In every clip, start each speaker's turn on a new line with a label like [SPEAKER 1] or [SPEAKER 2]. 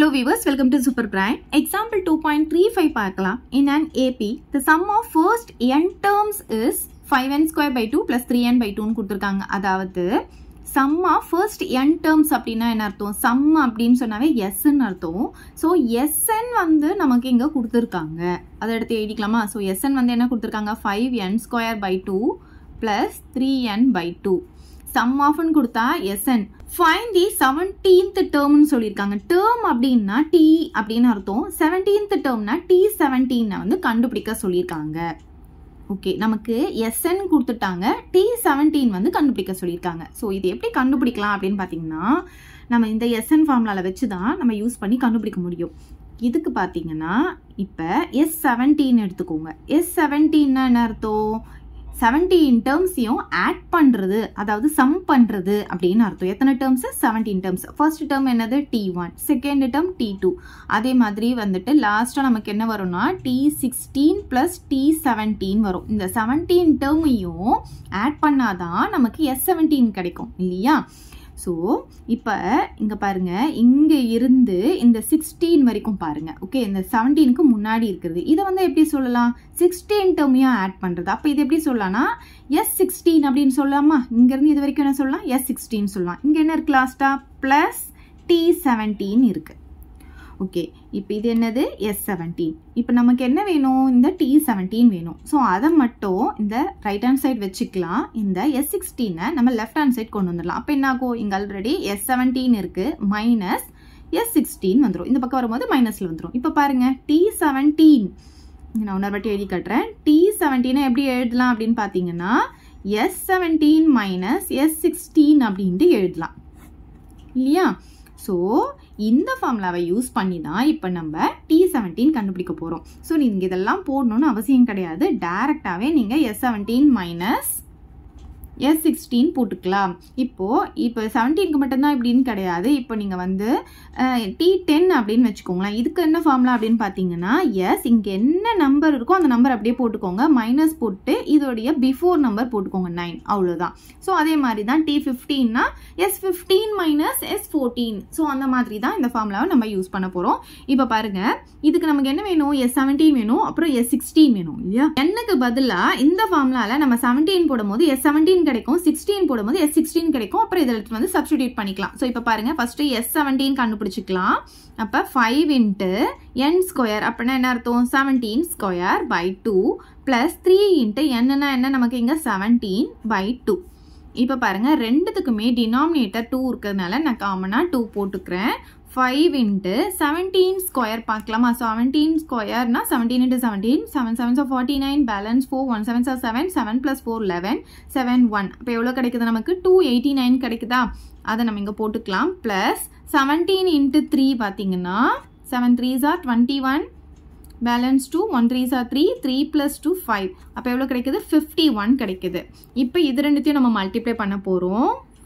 [SPEAKER 1] Hello viewers, welcome to Super Prime. Example 2.35 பார்க்கலாம். In an AP, the sum of first n terms is 5n square by 2 plus 3n by 2 கொடுத்துருக்காங்க அதாவது, sum of first n terms அப்படின்னா என்ன அர்த்தம் sum அப்படின்னு சொன்னாவே s அர்த்தம் so SN வந்து நமக்கு இங்கே கொடுத்துருக்காங்க அதை எடுத்து எழுதிக்கலாமா ஸோ எஸ்என் வந்து என்ன கொடுத்துருக்காங்க five N square by two plus three N by two sum ஆஃப்னு கொடுத்தா எஸ்என் ஃபைன் தி செவன்டீன்த் டேர்ம்னு சொல்லியிருக்காங்க டேர்ம் அப்படின்னா டி அப்படின்னு அர்த்தம் செவன்டீன்த் டேர்ம்னா டி செவன்டீனை வந்து கண்டுபிடிக்க சொல்லியிருக்காங்க ஓகே நமக்கு எஸ்என் கொடுத்துட்டாங்க டி செவன்டீன் வந்து கண்டுபிடிக்க சொல்லிருக்காங்க ஸோ இது எப்படி கண்டுபிடிக்கலாம் அப்படின்னு பார்த்தீங்கன்னா நம்ம இந்த எஸ்என் ஃபார்முலாவில் வச்சு தான் நம்ம யூஸ் பண்ணி கண்டுபிடிக்க முடியும் இதுக்கு பார்த்தீங்கன்னா இப்போ எஸ் செவன்டீன் எடுத்துக்கோங்க எஸ் செவன்டீன்னா என்ன அர்த்தம் செவன்டீன் டேர்ம்ஸையும் ஆட் பண்ணுறது அதாவது சம் பண்ணுறது அப்படின்னு அர்த்தம் எத்தனை terms seventeen terms first term என்னது T one second term T two அதே மாதிரி வந்துட்டு லாஸ்ட்டாக நமக்கு என்ன வரும்னா T sixteen plus T seventeen வரும் இந்த செவன்டீன் டேர்மையும் ஆட் பண்ணாதான் நமக்கு எஸ் செவன்டீன் கிடைக்கும் இல்லையா ஸோ இப்போ இங்கே பாருங்கள் இங்கே இருந்து இந்த சிக்ஸ்டீன் வரைக்கும் பாருங்கள் ஓகே இந்த செவன்டீனுக்கு முன்னாடி இருக்கிறது இதை வந்து எப்படி சொல்லலாம் சிக்ஸ்டீன் டேர்மையும் ஆட் பண்ணுறது அப்போ இது எப்படி சொல்லலாம்னா எஸ் சிக்ஸ்டீன் அப்படின்னு சொல்லலாமா இங்கேருந்து இது வரைக்கும் என்ன சொல்லலாம் எஸ் சிக்ஸ்டீன் சொல்லலாம் இங்கே என்ன இருக்கு லாஸ்ட்டாக ப்ளஸ் டி செவன்டீன் இருக்குது ஓகே இப்போ இது என்னது எஸ் செவன்டீன் இப்போ நமக்கு என்ன வேணும் இந்த டி செவன்டீன் வேணும் ஸோ அதை மட்டும் இந்த ரைட் ஹேண்ட் சைட் வச்சுக்கலாம் இந்த எஸ் சிக்ஸ்டீனை நம்ம லெஃப்ட் ஹேண்ட் சைட் கொண்டு வந்துடலாம் அப்போ என்ன ஆகும் இங்கே ஆல்ரெடி எஸ் செவன்டீன் இருக்குது மைனஸ் எஸ் சிக்ஸ்டீன் வந்துடும் இந்த பக்கம் வரும்போது மைனஸில் வந்துடும் இப்போ பாருங்கள் டி செவன்டீன் நான் இன்னொரு வாட்டி எழுதி கட்டுறேன் டி செவன்டீனை எப்படி எழுதலாம் அப்படின்னு பார்த்தீங்கன்னா S seventeen minus S sixteen அப்படின்ட்டு எழுதலாம் இல்லையா ஸோ இந்த ஃபார்முலாவை யூஸ் பண்ணி தான் இப்போ நம்ம டி செவன்டீன் கண்டுபிடிக்க போகிறோம் ஸோ நீங்கள் இதெல்லாம் போடணும்னு அவசியம் கிடையாது டேரெக்டாகவே நீங்கள் S seventeen minus S sixteen போட்டுக்கலாம் இப்போது இப்போ செவன்டீனுக்கு மட்டும்தான் இப்படின்னு கிடையாது இப்போ நீங்கள் வந்து டி டென் அப்படின்னு வச்சுக்கோங்களேன் இதுக்கு என்ன ஃபார்முலா அப்படின்னு பார்த்தீங்கன்னா எஸ் இங்கே என்ன நம்பர் இருக்கோ அந்த நம்பர் அப்படியே போட்டுக்கோங்க மைனஸ் போட்டு இதோடைய பிஃபோர் நம்பர் போட்டுக்கோங்க நைன் அவ்வளோதான் ஸோ அதே மாதிரி தான் டி ஃபிஃப்டீன்னா S fifteen minus S fourteen so அந்த மாதிரி தான் இந்த ஃபார்முலாவை நம்ம யூஸ் பண்ண போகிறோம் இப்போ பாருங்கள் இதுக்கு நமக்கு என்ன வேணும் எஸ் செவன்டீன் வேணும் அப்புறம் எஸ் சிக்ஸ்டீன் வேணும் இல்லையா என்னக்கு பதிலாக இந்த ஃபார்முலாவில் நம்ம செவன்டீன் போடும்போது எஸ் செவன்டீன் கிடைக்கும் சிக்ஸ்டீன் போடும்போது எஸ் சிக்ஸ்டீன் கிடைக்கும் அப்புறம் இதில் வந்து சப்ஸ்டியூட் பண்ணிக்கலாம் ஸோ இப்போ பாருங்கள் ஃபஸ்ட்டு எஸ் செவன்டீன் கண்டுபிடிச்சிக்கலாம் அப்போ ஃபைவ் இன்ட்டு என் ஸ்கொயர் அப்படின்னா என்ன அர்த்தம் seventeen square by two plus three into என்னென்னா என்ன நமக்கு இங்கே செவன்டீன் பை டூ இப்போ பாருங்கள் ரெண்டுத்துக்குமே டினாமினேட்டர் டூ இருக்கிறதுனால நான் காமனாக டூ போட்டுக்கிறேன் ஃபைவ் இன்ட்டு செவன்டீன் ஸ்கொயர் பார்க்கலாமா செவன்டீன் ஸ்கொயர்னா seventeen into seventeen seven seven sir forty nine balance four one seven sir seven seven plus four eleven seven one அப்போ எவ்வளோ கிடைக்குது நமக்கு டூ எயிட்டி நைன் கிடைக்குதா அதை நம்ம இங்கே போட்டுக்கலாம் ப்ளஸ் செவன்டீன் இன்ட்டு த்ரீ பார்த்தீங்கன்னா seven three sir twenty one balance two one three sir three three plus two five அப்போ எவ்வளோ கிடைக்குது ஃபிஃப்டி ஒன் கிடைக்குது இப்போ இது ரெண்டுத்தையும் நம்ம மல்டிப்ளை பண்ண போகிறோம்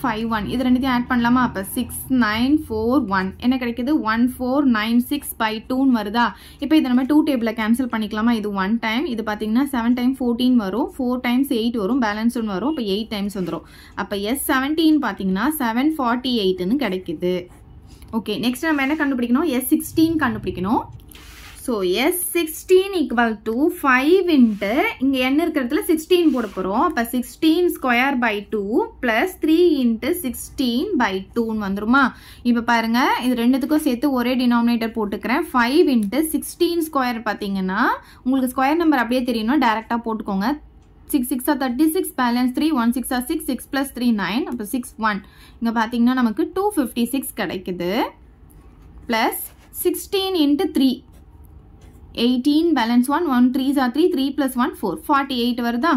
[SPEAKER 1] ஃபைவ் ஒன் இது ரெண்டுத்தையும் ஆட் பண்ணலாமா அப்போ சிக்ஸ் நைன் ஃபோர் ஒன் என்ன கிடைக்கிது one four nine six by டூன்னு வருதா இப்போ இதை நம்ம டூ டேபிளில் கேன்சல் பண்ணிக்கலாமா இது ஒன் டைம் இது பார்த்தீங்கன்னா செவன் டைம் ஃபோர்டீன் வரும் ஃபோர் டைம்ஸ் எயிட் வரும் பேலன்ஸ் ஒன்று வரும் இப்போ எயிட் டைம்ஸ் வந்துடும் அப்போ எஸ் செவன்டீன் பார்த்தீங்கன்னா செவன் ஃபார்ட்டி எயிட்னு கிடைக்குது ஓகே நெக்ஸ்ட் நம்ம என்ன கண்டுபிடிக்கணும் எஸ் சிக்ஸ்டீன் கண்டுபிடிக்கணும் so S sixteen equal to five into இங்கே என்ன இருக்கிறதுல சிக்ஸ்டீன் போட போகிறோம் அப்போ sixteen square by two plus three into sixteen by டூன்னு வந்துருமா இப்போ பாருங்கள் இது ரெண்டுத்துக்கும் சேர்த்து ஒரே denominator போட்டுக்கிறேன் ஃபைவ் இன்ட்டு சிக்ஸ்டீன் ஸ்கொயர் பார்த்தீங்கன்னா உங்களுக்கு ஸ்கொயர் நம்பர் அப்படியே தெரியும்னும் டேரெக்டாக போட்டுக்கோங்க சிக்ஸ் சிக்ஸா thirty six balance three one சிக்ஸா six six plus three nine அப்போ சிக்ஸ் ஒன் இங்கே பார்த்தீங்கன்னா நமக்கு டூ ஃபிஃப்டி சிக்ஸ் கிடைக்குது plus sixteen into three eighteen balance one one threes are three three plus one four forty eight வருதா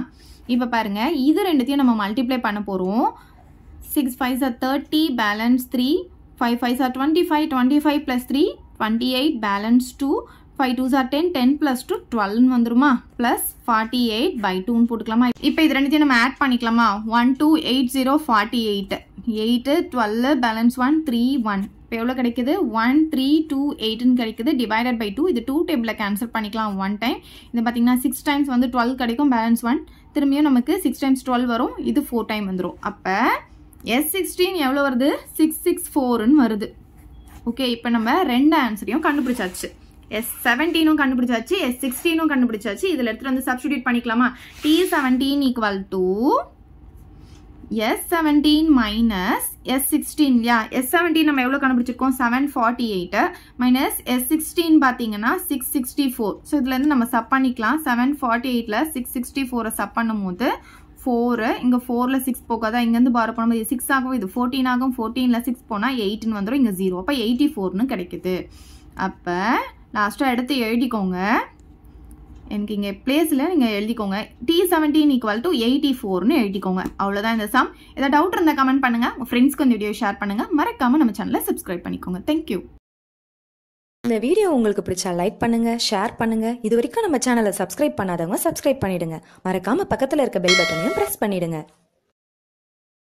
[SPEAKER 1] இப்போ பாருங்கள் இது ரெண்டுத்தியும் நம்ம multiply பண்ண போகிறோம் six five sir thirty balance three five five sir twenty five twenty five plus three twenty eight balance two five two sir ten ten plus two வந்துருமா plus 48 eight by புடுக்கலமா, போட்டுக்கலாமா இப்போ இது ரெண்டுத்தையும் நம்ம ஆட் பண்ணிக்கலாமா one two eight zero forty 8, eight balance balance one three one இப்போ எவ்வளோ கிடைக்குது ஒன் த்ரீ டூ எயிட்டுன்னு கிடைக்குது டிவைடட் பை டூ இது டூ டேபிளில் கேன்சல் பண்ணிக்கலாம் ஒன் டைம் இது பார்த்தீங்கன்னா சிக்ஸ் டைம்ஸ் வந்து டுவெல் கிடைக்கும் பேலன்ஸ் ஒன் திரும்பியும் நமக்கு சிக்ஸ் டைம்ஸ் டுவெல் வரும் இது ஃபோர் டைம் வந்துடும் அப்போ எஸ் சிக்ஸ்டீன் எவ்வளோ வருது சிக்ஸ் சிக்ஸ் ஃபோருன்னு வருது ஓகே இப்போ நம்ம ரெண்டு ஆன்சரையும் கண்டுபிடிச்சாச்சு எஸ் செவன்டீனும் கண்டுபிடிச்சாச்சு எஸ் சிக்ஸ்டீனும் கண்டுபிடிச்சாச்சு இதில் எடுத்துகிட்டு வந்து சப்ஸ்டியூட் பண்ணிக்கலாமா T seventeen equal to S seventeen minus S sixteen இல்லையா எஸ் செவன்டீன் நம்ம எவ்வளோ கண்டுபிடிச்சிருக்கோம் seven forty eight minus S sixteen பார்த்தீங்கன்னா சிக்ஸ் சிக்ஸ்டி ஃபோர் ஸோ இதுலேருந்து நம்ம சப் பண்ணிக்கலாம் செவன் ஃபார்ட்டி எயிட்டில் சிக்ஸ் சிக்ஸ்டி ஃபோரை சப் பண்ணும் போது ஃபோரு இங்கே ஃபோரில் சிக்ஸ் போக்காதான் இங்கேருந்து பாரு போகும்போது சிக்ஸ் ஆகும் இது ஃபோர்டீன் ஆகும் ஃபோர்டீனில் சிக்ஸ் போனால் எயிட்டுன்னு வந்துடும் இங்கே ஜீரோ அப்போ எயிட்டி ஃபோர்னு கிடைக்குது அப்போ லாஸ்ட்டாக எடுத்து எழுதிக்கோங்க எனக்கு இங்கே பிளேஸில் நீங்கள் எழுதிக்கோங்க T seventeen equal to eighty ஃபோர்னு எழுதிக்கோங்க அவ்வளோதான் இந்த சம் ஏதாவது டவுட் இருந்தால் கமெண்ட் பண்ணுங்கள் உங்கள் ஃப்ரெண்ட்ஸ்க்கு இந்த வீடியோ ஷேர் பண்ணுங்கள் மறக்காமல் நம்ம சேனலை சப்ஸ்கிரைப் பண்ணிக்கோங்க தேங்க்யூ இந்த வீடியோ உங்களுக்கு பிடிச்சா லைக் பண்ணுங்க ஷேர் பண்ணுங்க இது வரைக்கும் நம்ம சேனலை சப்ஸ்கிரைப் பண்ணாதவங்க சப்ஸ்கிரைப் பண்ணிடுங்க மறக்காம பக்கத்தில் இருக்க பெல் பட்டனையும் ப்ரெஸ் பண்ணிடுங்க